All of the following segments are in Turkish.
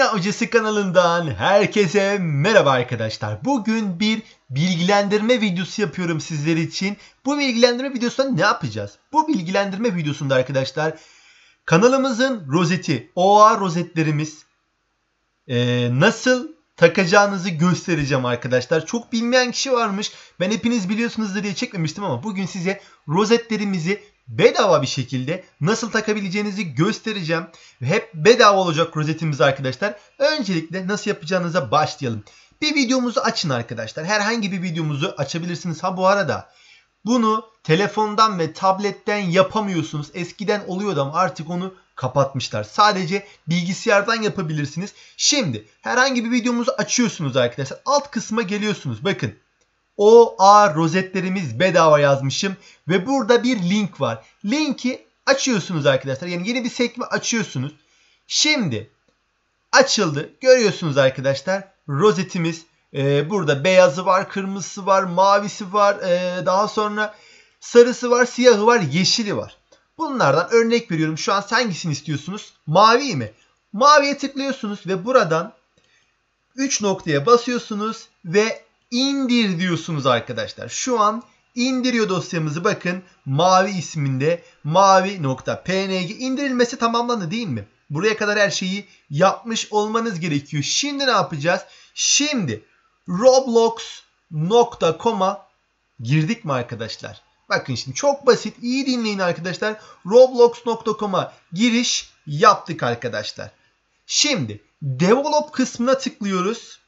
Marina Acısı kanalından herkese merhaba arkadaşlar. Bugün bir bilgilendirme videosu yapıyorum sizler için. Bu bilgilendirme videosunda ne yapacağız? Bu bilgilendirme videosunda arkadaşlar kanalımızın rozeti, OA rozetlerimiz e, nasıl takacağınızı göstereceğim arkadaşlar. Çok bilmeyen kişi varmış. Ben hepiniz biliyorsunuzdur diye çekmemiştim ama bugün size rozetlerimizi bedava bir şekilde nasıl takabileceğinizi göstereceğim. Hep bedava olacak rozetimiz arkadaşlar. Öncelikle nasıl yapacağınıza başlayalım. Bir videomuzu açın arkadaşlar. Herhangi bir videomuzu açabilirsiniz. Ha bu arada bunu telefondan ve tabletten yapamıyorsunuz. Eskiden oluyordu ama artık onu kapatmışlar. Sadece bilgisayardan yapabilirsiniz. Şimdi herhangi bir videomuzu açıyorsunuz arkadaşlar. Alt kısma geliyorsunuz. Bakın OA rozetlerimiz bedava yazmışım. Ve burada bir link var. Linki açıyorsunuz arkadaşlar. Yani yeni bir sekme açıyorsunuz. Şimdi açıldı. Görüyorsunuz arkadaşlar. Rozetimiz e, burada beyazı var, kırmızısı var, mavisi var. E, daha sonra sarısı var, siyahı var, yeşili var. Bunlardan örnek veriyorum. Şu an hangisini istiyorsunuz? Mavi mi? Maviye tıklıyorsunuz ve buradan 3 noktaya basıyorsunuz ve indir diyorsunuz arkadaşlar. Şu an indiriyor dosyamızı bakın mavi isminde mavi nokta png indirilmesi tamamlandı değil mi? Buraya kadar her şeyi yapmış olmanız gerekiyor. Şimdi ne yapacağız? Şimdi roblox.com'a girdik mi arkadaşlar? Bakın şimdi çok basit iyi dinleyin arkadaşlar. roblox.com'a giriş yaptık arkadaşlar. Şimdi develop kısmına tıklıyoruz.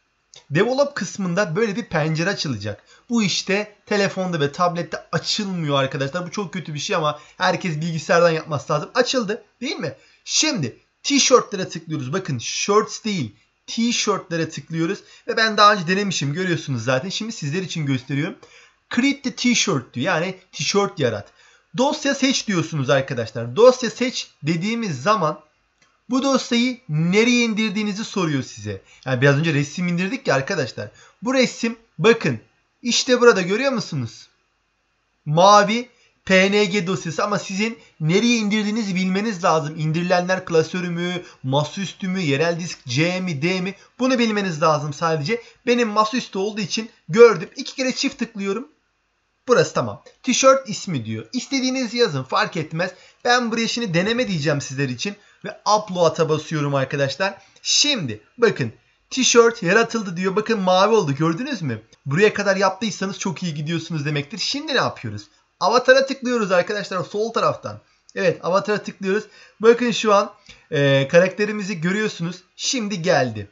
Develop kısmında böyle bir pencere açılacak. Bu işte telefonda ve tablette açılmıyor arkadaşlar. Bu çok kötü bir şey ama herkes bilgisayardan yapması lazım. Açıldı değil mi? Şimdi T-shirtlere tıklıyoruz. Bakın shorts değil t-shirtlere tıklıyoruz. Ve ben daha önce denemişim görüyorsunuz zaten. Şimdi sizler için gösteriyorum. Create the t-shirt diyor. Yani T-shirt yarat. Dosya seç diyorsunuz arkadaşlar. Dosya seç dediğimiz zaman bu dosyayı nereye indirdiğinizi soruyor size. Yani biraz önce resim indirdik ya arkadaşlar. Bu resim bakın işte burada görüyor musunuz? Mavi PNG dosyası ama sizin nereye indirdiğinizi bilmeniz lazım. İndirilenler klasörü mü, masaüstü mü, yerel disk C mi, D mi? Bunu bilmeniz lazım sadece. Benim masaüstü olduğu için gördüm. İki kere çift tıklıyorum. Burası tamam. Tişört ismi diyor. İstediğiniz yazın fark etmez. Ben buraya şimdi deneme diyeceğim sizler için ve upload'a basıyorum arkadaşlar. Şimdi bakın tişört yaratıldı diyor. Bakın mavi oldu gördünüz mü? Buraya kadar yaptıysanız çok iyi gidiyorsunuz demektir. Şimdi ne yapıyoruz? Avatara tıklıyoruz arkadaşlar sol taraftan. Evet avatara tıklıyoruz. Bakın şu an e, karakterimizi görüyorsunuz. Şimdi geldi.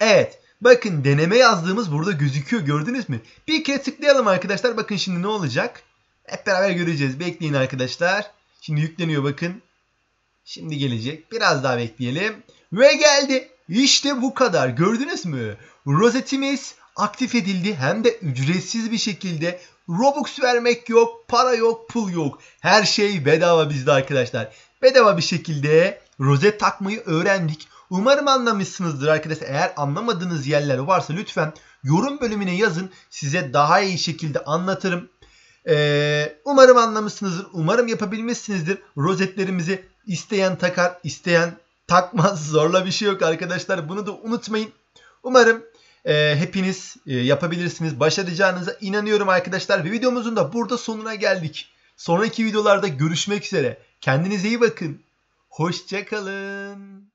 Evet bakın deneme yazdığımız burada gözüküyor gördünüz mü? Bir kere tıklayalım arkadaşlar. Bakın şimdi ne olacak? Hep beraber göreceğiz. Bekleyin arkadaşlar. Şimdi yükleniyor bakın. Şimdi gelecek. Biraz daha bekleyelim. Ve geldi. İşte bu kadar. Gördünüz mü? Rozetimiz aktif edildi. Hem de ücretsiz bir şekilde. Robux vermek yok, para yok, pul yok. Her şey bedava bizde arkadaşlar. Bedava bir şekilde rozet takmayı öğrendik. Umarım anlamışsınızdır arkadaşlar. Eğer anlamadığınız yerler varsa lütfen yorum bölümüne yazın. Size daha iyi şekilde anlatırım. Ee, umarım anlamışsınızdır. Umarım yapabilmişsinizdir. Rozetlerimizi isteyen takar, isteyen takmaz. Zorla bir şey yok arkadaşlar. Bunu da unutmayın. Umarım e, hepiniz e, yapabilirsiniz. Başaracağınıza inanıyorum arkadaşlar. Ve videomuzun da burada sonuna geldik. Sonraki videolarda görüşmek üzere. Kendinize iyi bakın. Hoşçakalın.